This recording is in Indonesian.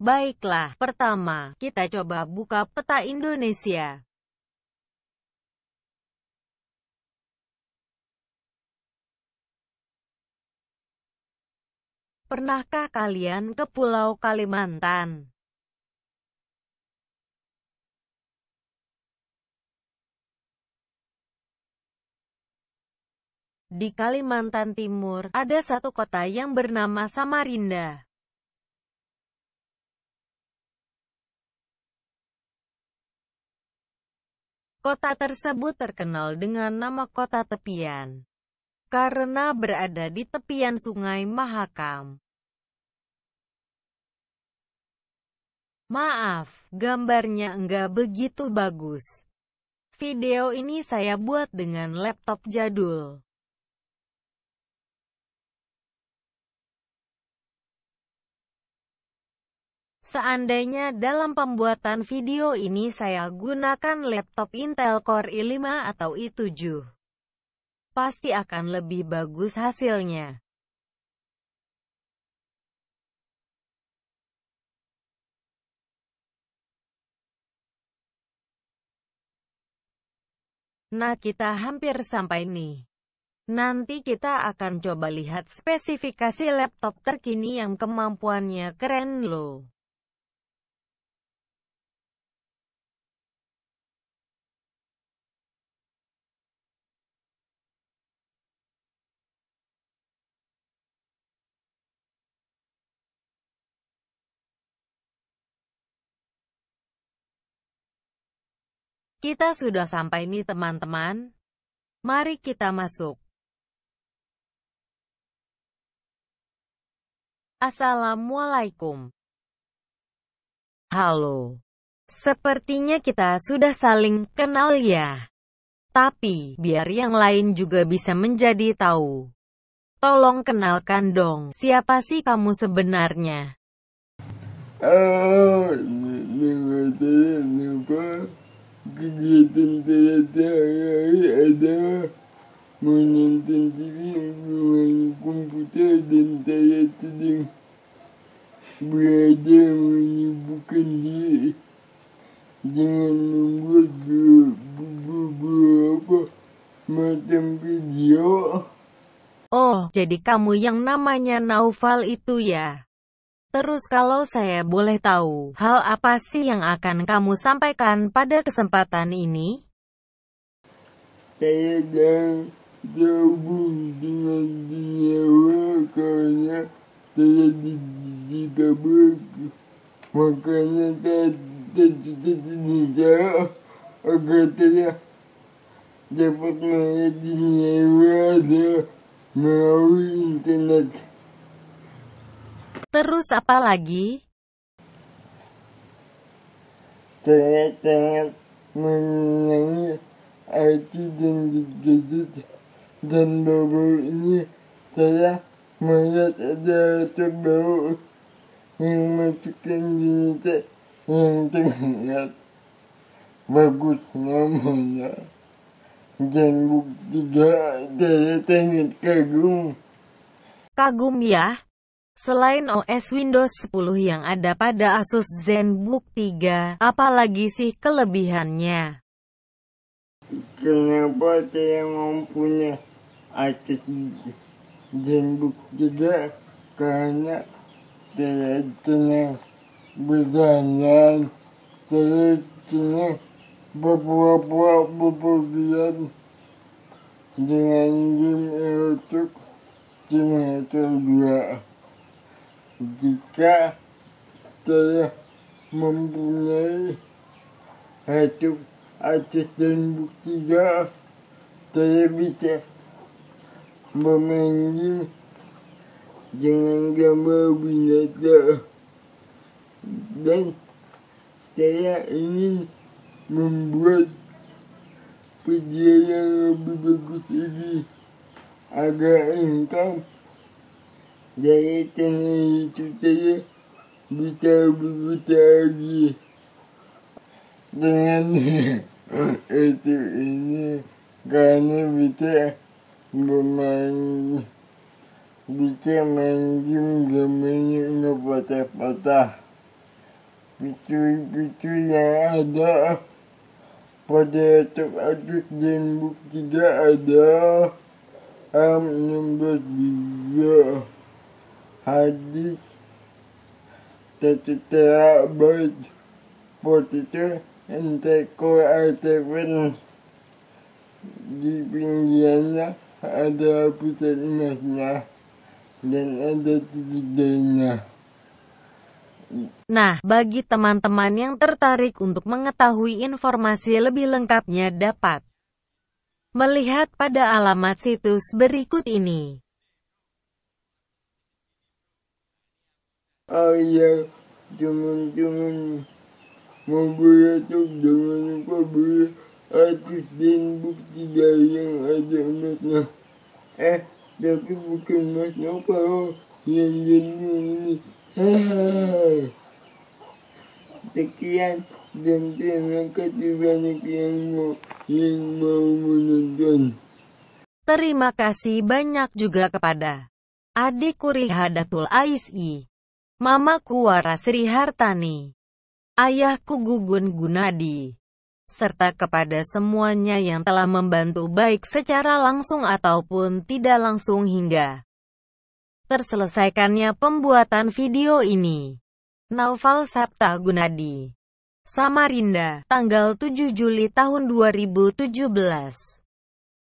Baiklah, pertama, kita coba buka peta Indonesia. Pernahkah kalian ke Pulau Kalimantan? Di Kalimantan Timur, ada satu kota yang bernama Samarinda. Kota tersebut terkenal dengan nama kota tepian karena berada di tepian sungai Mahakam. Maaf, gambarnya enggak begitu bagus. Video ini saya buat dengan laptop jadul. Seandainya dalam pembuatan video ini saya gunakan laptop Intel Core i5 atau i7, pasti akan lebih bagus hasilnya. Nah kita hampir sampai nih. Nanti kita akan coba lihat spesifikasi laptop terkini yang kemampuannya keren loh. Kita sudah sampai nih teman-teman. Mari kita masuk. Assalamualaikum. Halo. Sepertinya kita sudah saling kenal ya. Tapi, biar yang lain juga bisa menjadi tahu. Tolong kenalkan dong, siapa sih kamu sebenarnya? Oh, kegiatan ternyata ada hari adalah menonton TV bermain komputer dan saya sedang berada menyibukkan diri dengan membuat beberapa macam video. Oh, jadi kamu yang namanya Naufal itu ya? Terus kalau saya boleh tahu, hal apa sih yang akan kamu sampaikan pada kesempatan ini? Saya terhubung dengan dia karena saya dikabur. Makanya saya tidak agar saya dapat melihat dunia Jawa melalui internet. Terus apa lagi? Saya sangat menyayangi hati dan digigit dan bau ini saya melihat ada terbau yang masukkan jenisnya yang terlihat bagus namanya dan bukti saya sangat kagum kagum ya Selain OS Windows 10 yang ada pada Asus ZenBook 3, apalagi sih kelebihannya? Kenapa saya mempunyai Asus ZenBook 3? Karena saya senang berjalan, saya senang beberapa buah dengan game YouTube Simulator 2 jika saya mempunyai satu atas dan bukti jauh, saya bisa memanggil dengan gambar binatang dan saya ingin membuat video yang lebih bagus lagi agar income saya tanya itu saya bisa berbagi dengan itu ini karena bisa bermain bisa main game gamenya nggak patah-patah picul-picul yang ada pada top aduk dan buk tidak ada Am 16 juga hadis secara entek ko artefan di pinggirnya ada pusat emasnya dan ada tidaknya. Nah, bagi teman-teman yang tertarik untuk mengetahui informasi lebih lengkapnya dapat melihat pada alamat situs berikut ini. ayah teman-teman tuh jangan lupa beli atas dan bukti dari yang ada masnya. eh tapi bukan mas Nopal yang jadi ini hehehe sekian dan terima kasih banyak yang mau yang mau menonton Terima kasih banyak juga kepada Adik Kurihadatul Aisyi. Mamaku Sri Hartani, ayahku Gugun Gunadi, serta kepada semuanya yang telah membantu baik secara langsung ataupun tidak langsung hingga terselesaikannya pembuatan video ini. Naufal Sabta Gunadi Samarinda, tanggal 7 Juli tahun 2017